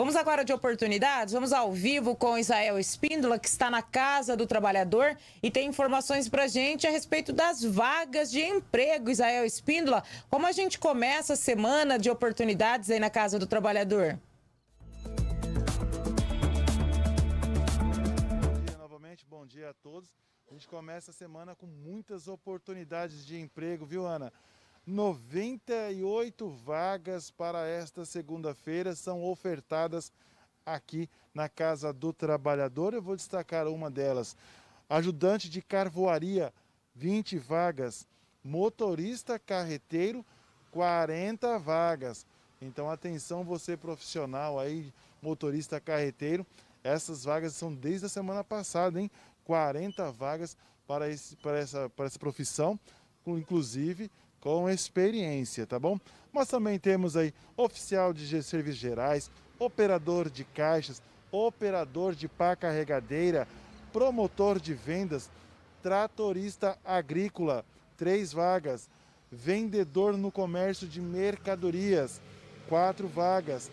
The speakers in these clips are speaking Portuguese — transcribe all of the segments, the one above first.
Vamos agora de oportunidades, vamos ao vivo com Israel Espíndola, que está na Casa do Trabalhador e tem informações para gente a respeito das vagas de emprego. Israel Espíndola, como a gente começa a semana de oportunidades aí na Casa do Trabalhador? Bom dia novamente, bom dia a todos. A gente começa a semana com muitas oportunidades de emprego, viu, Ana? 98 vagas para esta segunda-feira são ofertadas aqui na Casa do Trabalhador. Eu vou destacar uma delas. Ajudante de carvoaria, 20 vagas. Motorista carreteiro, 40 vagas. Então atenção você profissional aí, motorista carreteiro. Essas vagas são desde a semana passada, hein? 40 vagas para, esse, para, essa, para essa profissão, inclusive com experiência, tá bom? Mas também temos aí oficial de serviços gerais, operador de caixas, operador de pá carregadeira, promotor de vendas, tratorista agrícola, três vagas, vendedor no comércio de mercadorias, quatro vagas,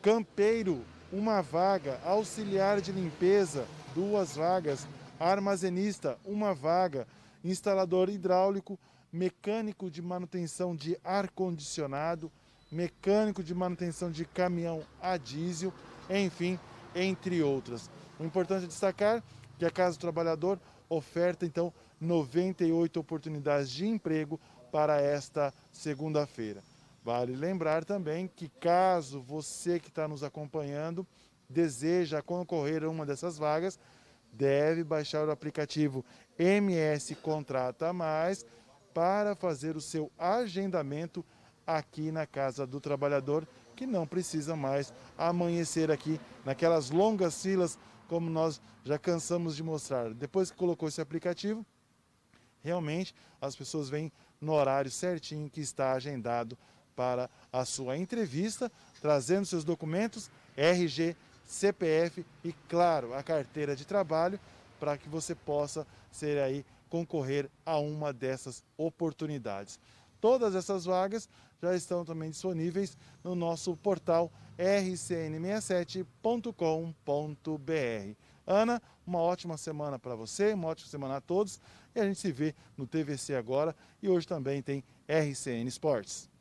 campeiro, uma vaga, auxiliar de limpeza, duas vagas, armazenista, uma vaga, instalador hidráulico, mecânico de manutenção de ar-condicionado, mecânico de manutenção de caminhão a diesel, enfim, entre outras. O importante é destacar que a Casa do Trabalhador oferta então 98 oportunidades de emprego para esta segunda-feira. Vale lembrar também que caso você que está nos acompanhando deseja concorrer a uma dessas vagas, deve baixar o aplicativo MS Contrata Mais para fazer o seu agendamento aqui na Casa do Trabalhador, que não precisa mais amanhecer aqui naquelas longas filas, como nós já cansamos de mostrar. Depois que colocou esse aplicativo, realmente as pessoas vêm no horário certinho que está agendado para a sua entrevista, trazendo seus documentos, RG, CPF e, claro, a carteira de trabalho, para que você possa ser aí concorrer a uma dessas oportunidades. Todas essas vagas já estão também disponíveis no nosso portal rcn67.com.br. Ana, uma ótima semana para você, uma ótima semana a todos e a gente se vê no TVC agora e hoje também tem RCN Esportes.